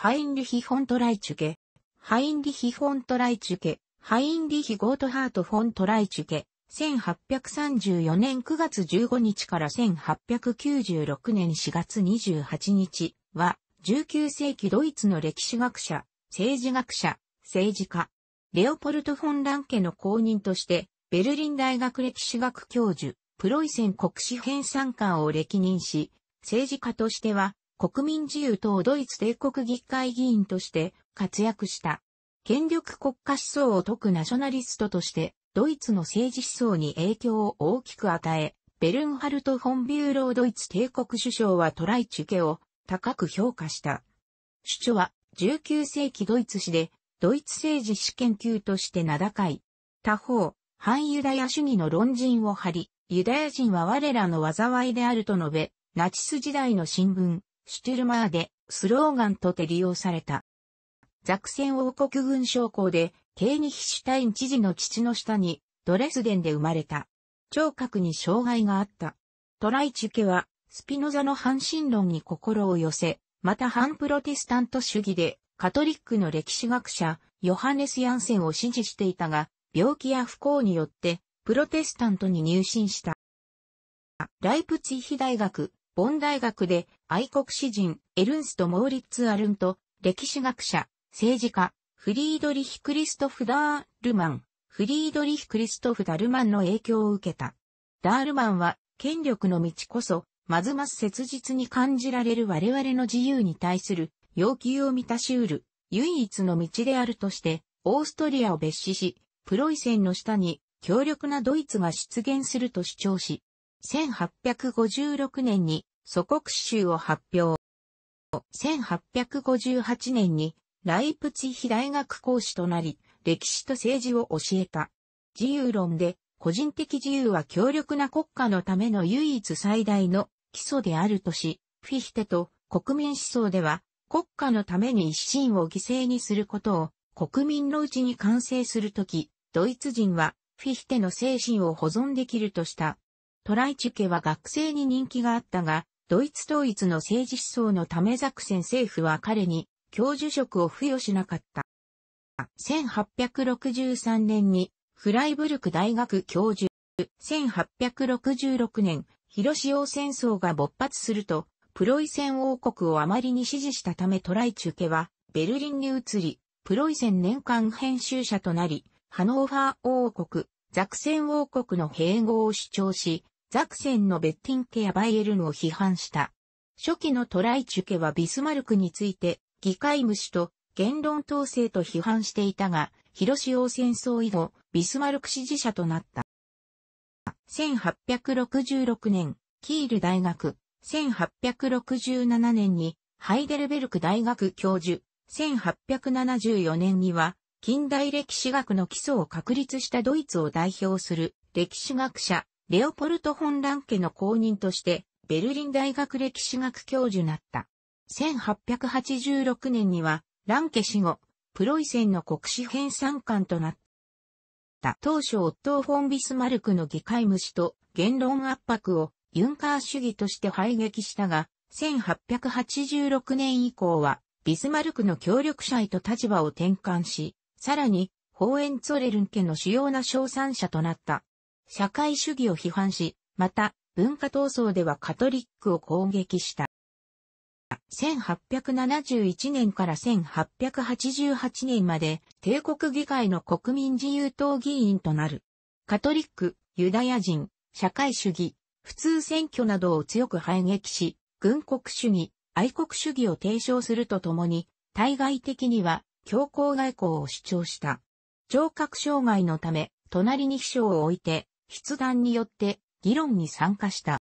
ハインリヒ・フォントライチュケ、ハインリヒ・フォントライチュケ、ハインリヒ・ゴートハート・フォントライチュケ、1834年9月15日から1896年4月28日は、19世紀ドイツの歴史学者、政治学者、政治家、レオポルト・フォン・ランケの公認として、ベルリン大学歴史学教授、プロイセン国史編参加を歴任し、政治家としては、国民自由党ドイツ帝国議会議員として活躍した。権力国家思想を説くナショナリストとして、ドイツの政治思想に影響を大きく与え、ベルンハルト・フォン・ビューロードイツ帝国首相はトライチュケを高く評価した。主張は19世紀ドイツ史でドイツ政治史研究として名高い。他方、反ユダヤ主義の論人を張り、ユダヤ人は我らの災いであると述べ、ナチス時代の新聞、シュテルマーでスローガンとて利用された。ザクセン王国軍将校で、ケーニヒシュタイン知事の父の下に、ドレスデンで生まれた。聴覚に障害があった。トライチュケは、スピノザの反神論に心を寄せ、また反プロテスタント主義で、カトリックの歴史学者、ヨハネス・ヤンセンを支持していたが、病気や不幸によって、プロテスタントに入信した。ライプツィヒ大学、ボン大学で愛国詩人エルンスト・モーリッツ・アルント、歴史学者、政治家、フリードリヒ・クリストフ・ダールマン、フリードリヒ・クリストフ・ダルマンの影響を受けた。ダールマンは、権力の道こそ、まずます切実に感じられる我々の自由に対する要求を満たしうる唯一の道であるとして、オーストリアを別視し、プロイセンの下に強力なドイツが出現すると主張し、1856年に祖国州を発表。1858年にライプツィヒ大学講師となり、歴史と政治を教えた。自由論で、個人的自由は強力な国家のための唯一最大の基礎であるとし、フィヒテと国民思想では、国家のために一心を犠牲にすることを国民のうちに完成するとき、ドイツ人はフィヒテの精神を保存できるとした。トライチュケは学生に人気があったが、ドイツ統一の政治思想のためザクセン政府は彼に教授職を付与しなかった。1863年にフライブルク大学教授、1866年、広潮戦争が勃発すると、プロイセン王国をあまりに支持したためトライチュケは、ベルリンに移り、プロイセン年間編集者となり、ハノーファー王国、ザクセン王国の併合を主張し、ザクセンのベッティンケやバイエルンを批判した。初期のトライチュケはビスマルクについて、議会無視と言論統制と批判していたが、広島戦争以後、ビスマルク支持者となった。1866年、キール大学、1867年に、ハイデルベルク大学教授、1874年には、近代歴史学の基礎を確立したドイツを代表する歴史学者、レオポルト・ホンラン家の公認として、ベルリン大学歴史学教授なった。1886年には、ランケ死後、プロイセンの国史編参官となった。当初オットー・フォン・ビスマルクの議会無と言論圧迫をユンカー主義として排撃したが、1886年以降は、ビスマルクの協力者へと立場を転換し、さらに、ホーエンツォレルン家の主要な賞賛者となった。社会主義を批判し、また、文化闘争ではカトリックを攻撃した。1871年から1888年まで帝国議会の国民自由党議員となる。カトリック、ユダヤ人、社会主義、普通選挙などを強く排撃し、軍国主義、愛国主義を提唱するとともに、対外的には強硬外交を主張した。聴覚障害のため、隣に秘書を置いて、筆談によって議論に参加した。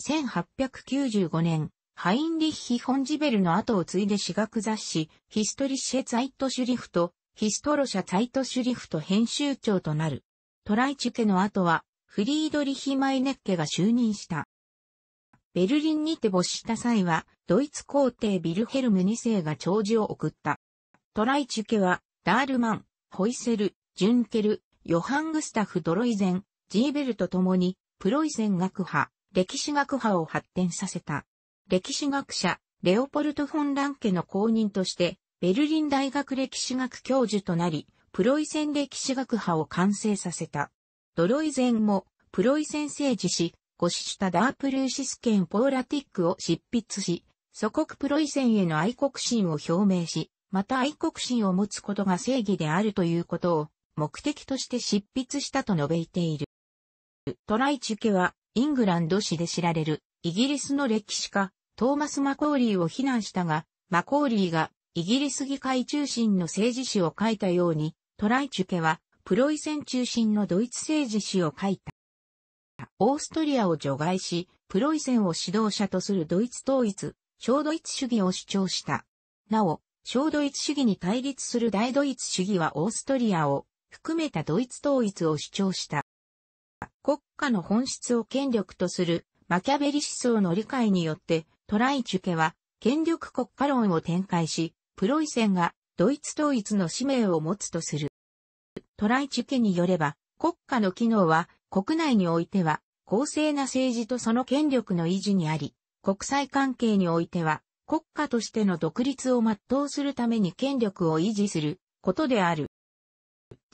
1895年、ハインリッヒ・ホンジベルの後を継いで私学雑誌、ヒストリッシェ・ザイト・シュリフト、ヒストロシャ・ザイト・シュリフト編集長となる。トライチュケの後は、フリードリヒ・マイネッケが就任した。ベルリンにて没した際は、ドイツ皇帝ビルヘルム2世が長寿を送った。トライチュケは、ダールマン、ホイセル、ジュンケル、ヨハン・グスタフ・ドロイゼン、ジーベルと共に、プロイゼン学派、歴史学派を発展させた。歴史学者、レオポルト・フォン・ランケの公認として、ベルリン大学歴史学教授となり、プロイセン歴史学派を完成させた。ドロイゼンも、プロイセン政治し、ゴシしたタ・ダープルーシスケン・ポーラティックを執筆し、祖国プロイセンへの愛国心を表明し、また愛国心を持つことが正義であるということを目的として執筆したと述べている。トライチュケは、イングランド史で知られる、イギリスの歴史家、トーマス・マコーリーを非難したが、マコーリーが、イギリス議会中心の政治史を書いたように、トライチュケは、プロイセン中心のドイツ政治史を書いた。オーストリアを除外し、プロイセンを指導者とするドイツ統一、小ドイツ主義を主張した。なお、小ドイツ主義に対立する大ドイツ主義はオーストリアを含めたドイツ統一を主張した。国家の本質を権力とするマキャベリ思想の理解によって、トライチュケは権力国家論を展開し、プロイセンがドイツ統一の使命を持つとする。トライチュケによれば、国家の機能は国内においては公正な政治とその権力の維持にあり、国際関係においては国家としての独立を全うするために権力を維持することである。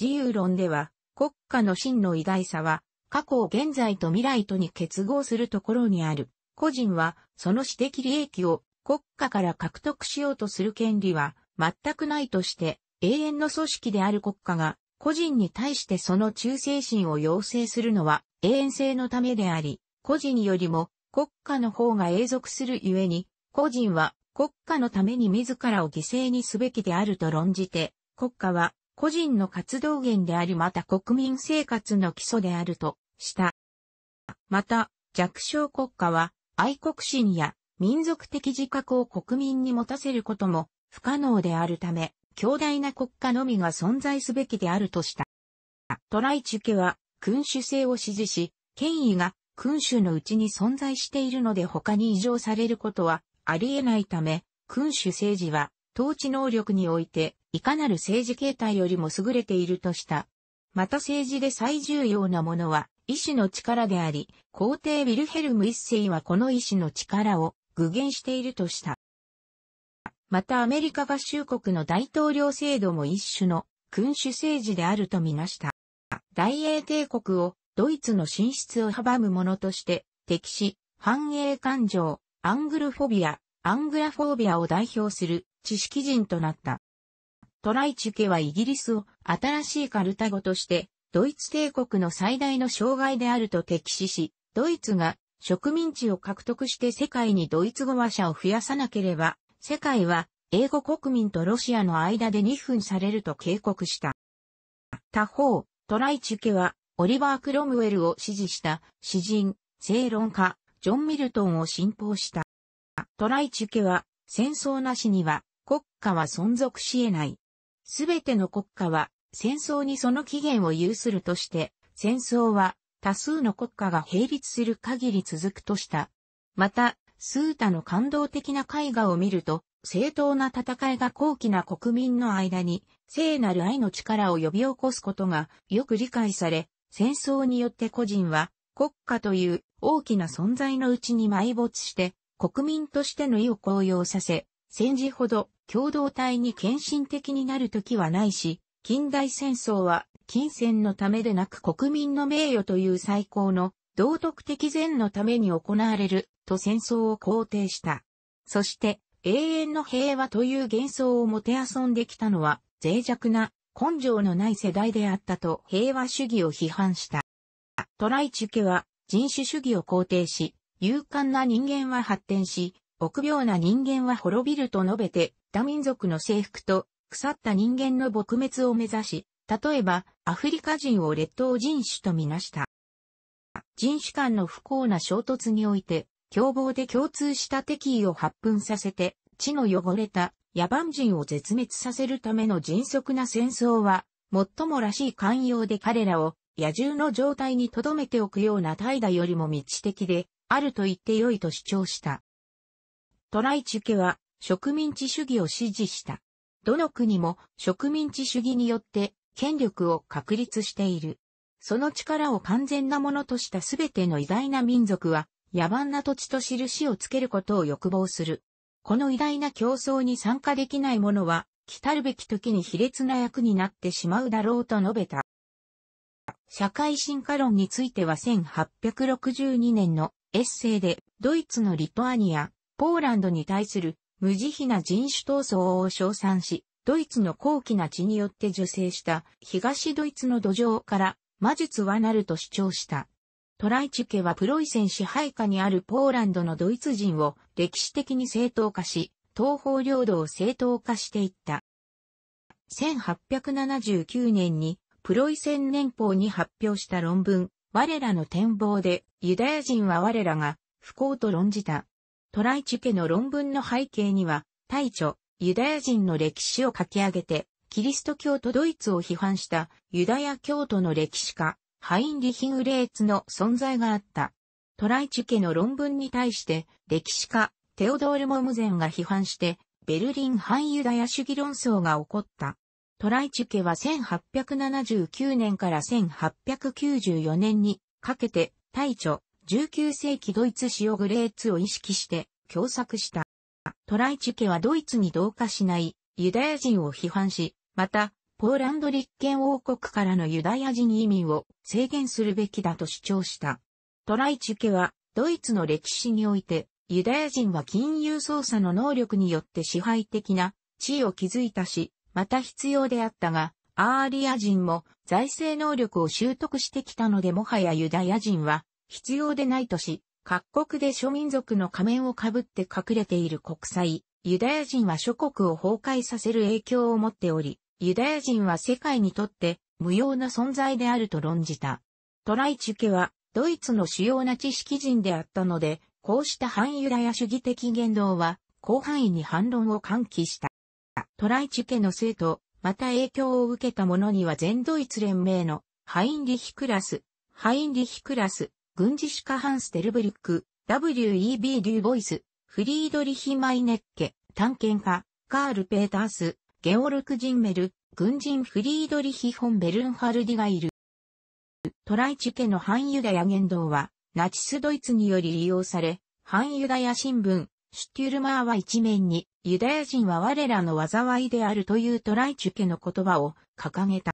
自由論では、国家の真の偉大さは、過去を現在と未来とに結合するところにある。個人は、その私的利益を国家から獲得しようとする権利は、全くないとして、永遠の組織である国家が、個人に対してその忠誠心を要請するのは、永遠性のためであり、個人よりも国家の方が永続するゆえに、個人は国家のために自らを犠牲にすべきであると論じて、国家は個人の活動源でありまた国民生活の基礎であるとした。また、弱小国家は愛国心や民族的自覚を国民に持たせることも不可能であるため、強大な国家のみが存在すべきであるとした。トライチュケは君主制を支持し、権威が君主のうちに存在しているので他に異常されることはあり得ないため、君主政治は統治能力においていかなる政治形態よりも優れているとした。また政治で最重要なものは、意志の力であり、皇帝ウィルヘルム一世はこの意志の力を具現しているとした。またアメリカ合衆国の大統領制度も一種の君主政治であるとみなした。大英帝国をドイツの進出を阻むものとして敵視、繁栄感情、アングルフォビア、アングラフォービアを代表する知識人となった。トライチュケはイギリスを新しいカルタゴとして、ドイツ帝国の最大の障害であると敵視し、ドイツが植民地を獲得して世界にドイツ語話者を増やさなければ、世界は英語国民とロシアの間で2分されると警告した。他方、トライチュケはオリバー・クロムウェルを支持した詩人、正論家、ジョン・ミルトンを信奉した。トライチュケは戦争なしには国家は存続し得ないすべての国家は戦争にその起源を有するとして、戦争は多数の国家が並立する限り続くとした。また、スータの感動的な絵画を見ると、正当な戦いが高貴な国民の間に、聖なる愛の力を呼び起こすことがよく理解され、戦争によって個人は国家という大きな存在のうちに埋没して、国民としての意を高揚させ、戦時ほど共同体に献身的になる時はないし、近代戦争は金銭のためでなく国民の名誉という最高の道徳的善のために行われると戦争を肯定した。そして永遠の平和という幻想をもてあそんできたのは脆弱な根性のない世代であったと平和主義を批判した。トライチュケは人種主義を肯定し、勇敢な人間は発展し、臆病な人間は滅びると述べて、他民族の征服と、腐った人間の撲滅を目指し、例えば、アフリカ人を劣等人種とみなした。人種間の不幸な衝突において、凶暴で共通した敵意を発奮させて、地の汚れた野蛮人を絶滅させるための迅速な戦争は、最もらしい寛容で彼らを野獣の状態に留めておくような怠惰よりも未知的で、あると言って良いと主張した。トライチュ家は植民地主義を支持した。どの国も植民地主義によって権力を確立している。その力を完全なものとしたすべての偉大な民族は野蛮な土地と印をつけることを欲望する。この偉大な競争に参加できない者は、来るべき時に卑劣な役になってしまうだろうと述べた。社会進化論については1862年のエッセイでドイツのリトアニア、ポーランドに対する無慈悲な人種闘争を称賛し、ドイツの高貴な血によって受精した東ドイツの土壌から魔術はなると主張した。トライチュケはプロイセン支配下にあるポーランドのドイツ人を歴史的に正当化し、東方領土を正当化していった。1879年にプロイセン年報に発表した論文、我らの展望でユダヤ人は我らが不幸と論じた。トライチュ家の論文の背景には、大著、ユダヤ人の歴史を書き上げて、キリスト教とドイツを批判したユダヤ教徒の歴史家、ハインリヒグレーツの存在があった。トライチュ家の論文に対して、歴史家、テオドール・モムゼンが批判して、ベルリン反ユダヤ主義論争が起こった。トライチュ家は1879年から1894年にかけて、大著、19世紀ドイツ使用グレーツを意識して共作した。トライチ家はドイツに同化しないユダヤ人を批判し、また、ポーランド立憲王国からのユダヤ人移民を制限するべきだと主張した。トライチ家は、ドイツの歴史において、ユダヤ人は金融操作の能力によって支配的な地位を築いたし、また必要であったが、アーリア人も財政能力を習得してきたのでもはやユダヤ人は必要でないとし、各国で諸民族の仮面をかぶって隠れている国際、ユダヤ人は諸国を崩壊させる影響を持っており、ユダヤ人は世界にとって無用な存在であると論じた。トライチュケはドイツの主要な知識人であったので、こうした反ユダヤ主義的言動は広範囲に反論を喚起した。トライチュケの生徒、また影響を受けた者には全ドイツ連盟のハインリヒクラス、ハインリヒクラス、軍事史家ハンス・テルブリック、W.E.B. デューボイス、フリードリヒ・マイネッケ、探検家、カール・ペータース、ゲオルク・ジンメル、軍人フリードリヒ・ホン・ベルンハルディがいる。トライチュ家の反ユダヤ言動は、ナチスドイツにより利用され、反ユダヤ新聞、シュテュルマーは一面に、ユダヤ人は我らの災いであるというトライチュ家の言葉を掲げた。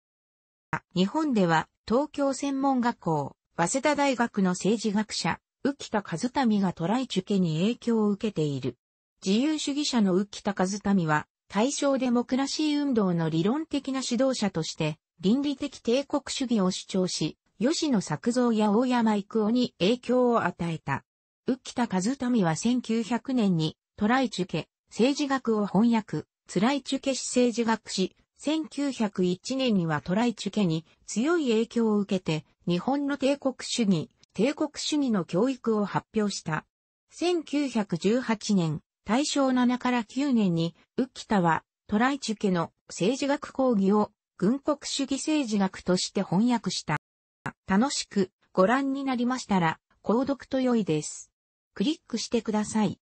日本では東京専門学校、早稲田大学の政治学者、浮田和民がトライチュケに影響を受けている。自由主義者の浮田和民は、大正デモクラシー運動の理論的な指導者として、倫理的帝国主義を主張し、吉野作造や大山育夫に影響を与えた。浮田和民は1900年に、トライチュケ、政治学を翻訳、辛いチュケ史政治学史、1901年にはトライチュケに強い影響を受けて、日本の帝国主義、帝国主義の教育を発表した。1918年、大正7から9年に、浮田は、トライチュ家の政治学講義を、軍国主義政治学として翻訳した。楽しくご覧になりましたら、購読と良いです。クリックしてください。